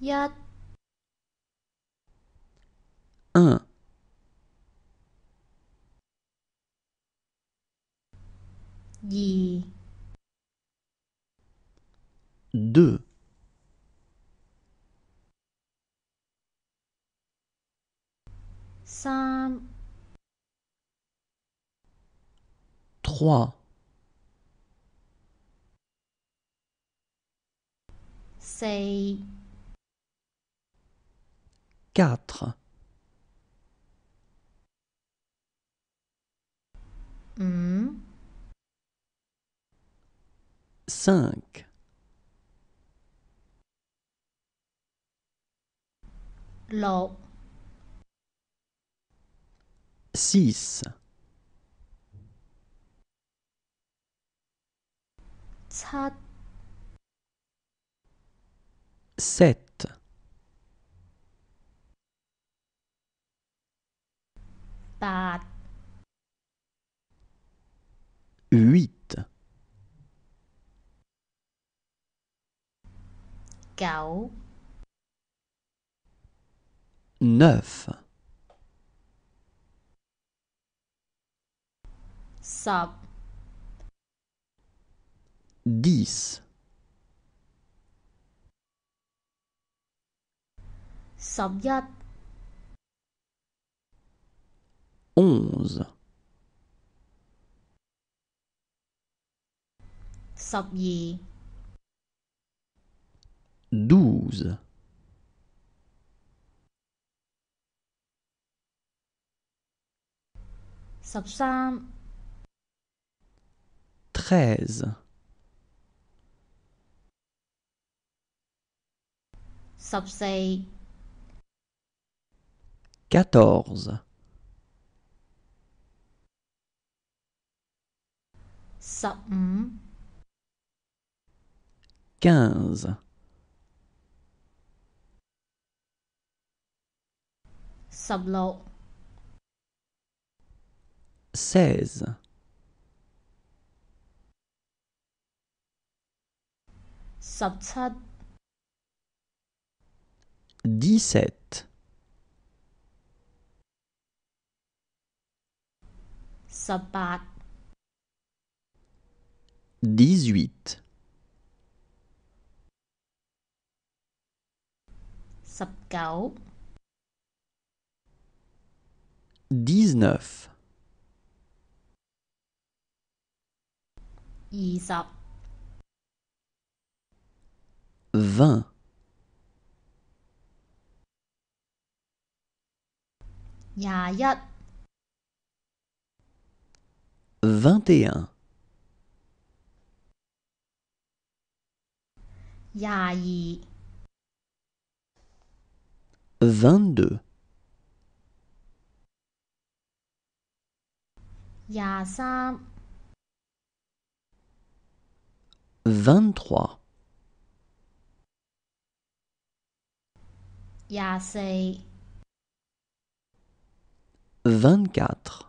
1 1 2 2 3 3 4 4. 5. 6. 7. 8 9 9 10 10 11 11 12 12 13 14十五 quinze, seize, dix-sept, 18 19 19 20 20 21 Vingt-deux. Vingt-trois. Vingt-quatre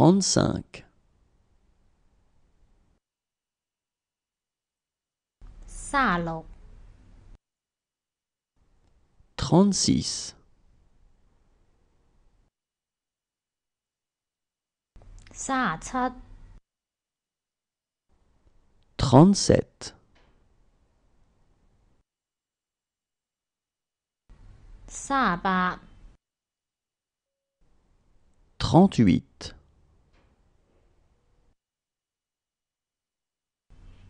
trente-cinq. Trente-six. Trente-sept. Trente-huit.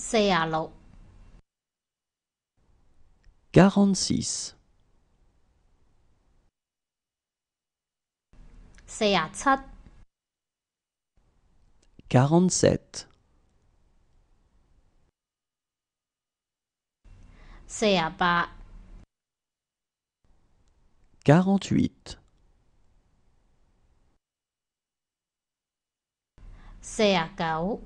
四廿六，四廿七，四廿八，四廿九。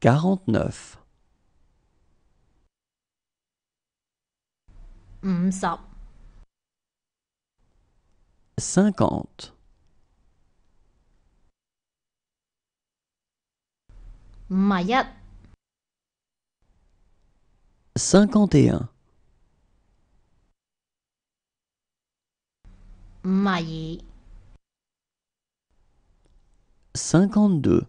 49 50 50 51 52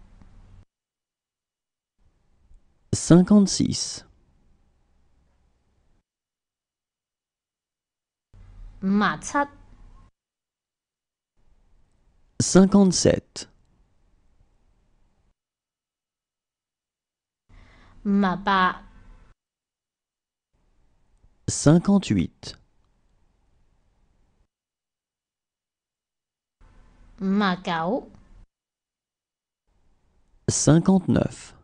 56 마찻 57 maba. 58 마가오 59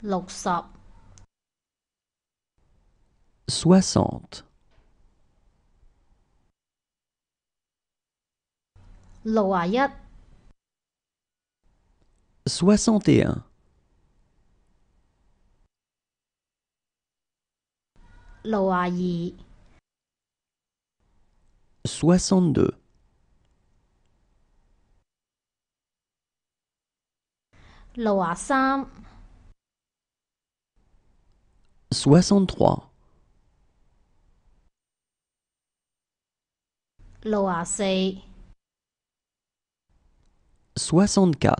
六十，六啊一，六啊二，六啊三。63 64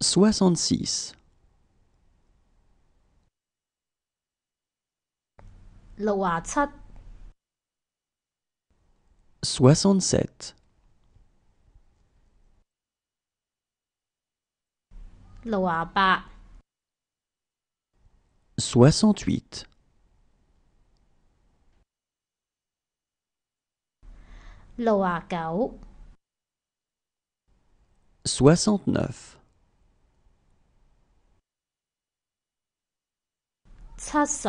65 66六廿七，六廿八，六廿九，七十。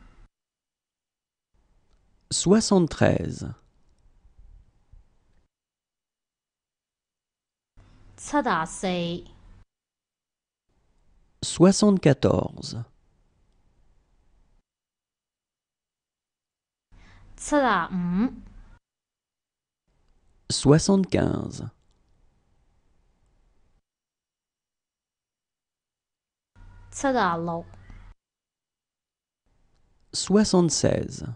73 74 75 76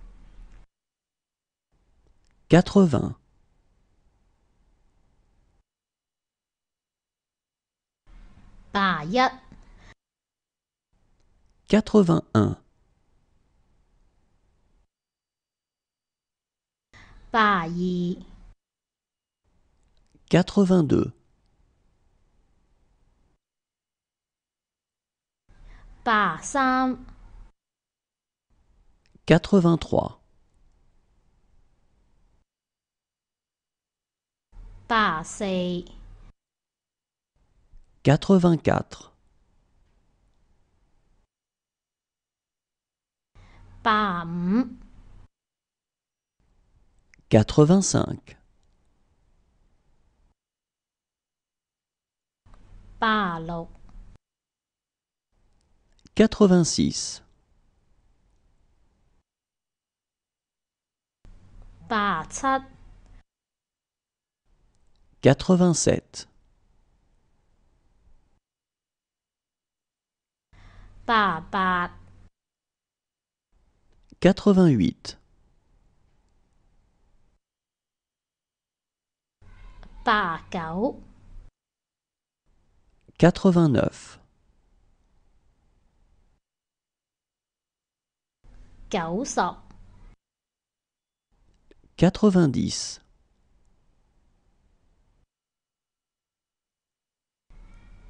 80 81 81 82 83 84 85 86 87 87 88 89 90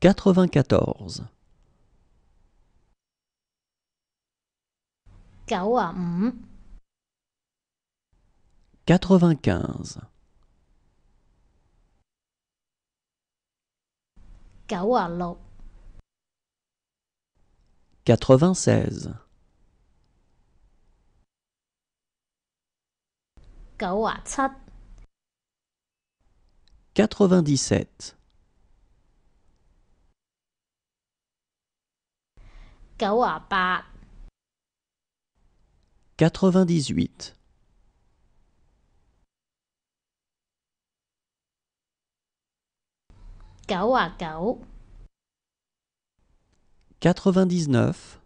94 95 96 97 98 vingt dix huit quatre vingt neuf